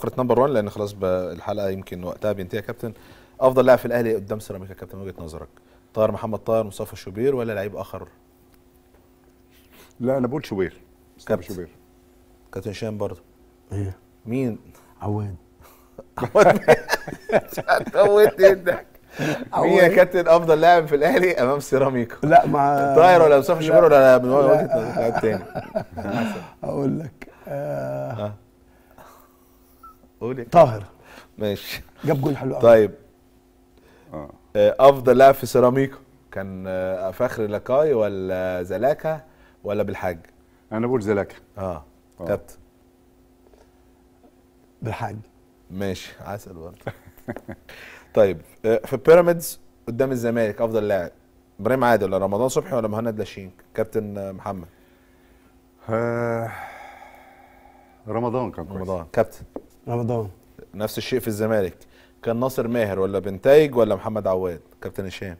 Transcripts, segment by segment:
فقره نمبر 1 لان خلاص الحلقه يمكن وقتها بينتهي يا كابتن افضل لاعب في الاهلي قدام سيراميكا يا كابتن من وجهه نظرك طاهر محمد طاهر مصطفى شوبير ولا لعيب اخر لا انا بقول شوبير كابتن شوبير كابتن هشام برضه ايه مين عواد عواد مين يا كابتن افضل لاعب في الاهلي امام سيراميكا لا مع طاهر ولا مصطفى شوبير ولا من وجهه نظرك لاعب تاني اقول لك آه. قولي طاهر ماشي جاب جول حلو قوي طيب آه. آه، افضل لاعب في سيراميكا كان آه، فخر لكاي ولا زلاكا ولا بالحاج انا بقول زلاكا اه, آه. كابتن بالحاج ماشي عسل برضه طيب في بيراميدز قدام الزمالك افضل لاعب ابراهيم عادل ولا رمضان صبحي ولا مهند لاشين كابتن محمد رمضان كان كويس رمضان كابتن رمضان نفس الشيء في الزمالك كان ناصر ماهر ولا بنتايج ولا محمد عواد كابتن هشام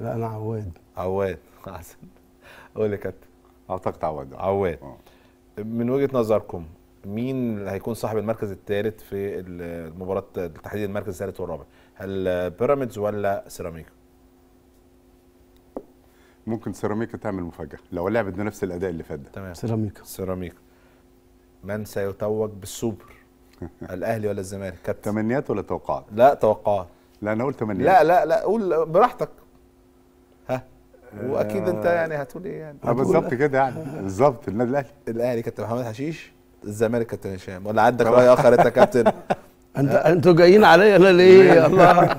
لا انا عواد عواد احسن قول يا كابتن اعتقد عواد عواد آه. من وجهه نظركم مين اللي هيكون صاحب المركز الثالث في المباراه تحديد المركز الثالث والرابع هل بيراميدز ولا سيراميكا ممكن سيراميكا تعمل مفاجاه لو لعبت بنفس الاداء اللي فات ده تمام سيراميكا سيراميكا من سيتوج بالسوبر الاهلي ولا الزمالك كابتن تمنيات ولا توقعات لا توقعات لا انا قلت تمنيات لا لا لا قول براحتك ها آه، واكيد انت يعني هتقول ايه يعني آه، بالظبط كده يعني بالظبط النادي الاهلي الاهلي كابتن محمد حشيش الزمالك كابتن هشام ولا عندك راي اخر انت كابتن انت انتوا جايين عليا انا ليه الله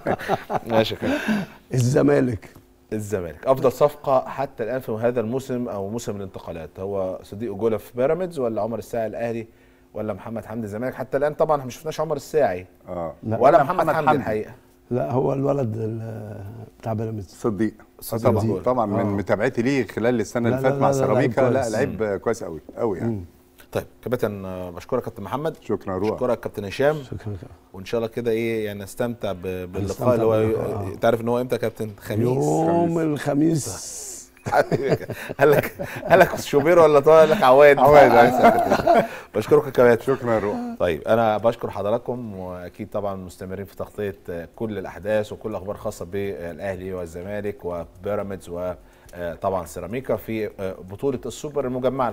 ماشي كده الزمالك الزمالك افضل صفقه حتى الان في هذا الموسم او موسم الانتقالات هو صديق جولف بيراميدز ولا عمر الساعي الاهلي ولا محمد حمدي الزمالك حتى الان طبعا احنا ما شفناش عمر الساعي اه ولا محمد, محمد حمدي الحقيقه لا هو الولد بتاع بيراميدز صديق طبعا طبعا من آه. متابعتي ليه خلال السنه اللي فاتت مع سيراميكا لا لعيب كويس قوي قوي يعني مم. طيب كابتن بشكرك كابتن محمد شكرا روح بشكرك كابتن هشام شكرا وان شاء الله كده ايه يعني استمتع باللقاء اللي هو آه. تعرف ان هو امتى كابتن خميس يوم الخميس قال لك قال لك شوبير ولا طالع قال لك عواد عواد بشكرك يا كابتن شكرا يا روح طيب انا بشكر حضراتكم واكيد طبعا مستمرين في تغطيه كل الاحداث وكل الاخبار الخاصه بالاهلي والزمالك وبيراميدز وطبعا سيراميكا في بطوله السوبر المجمعه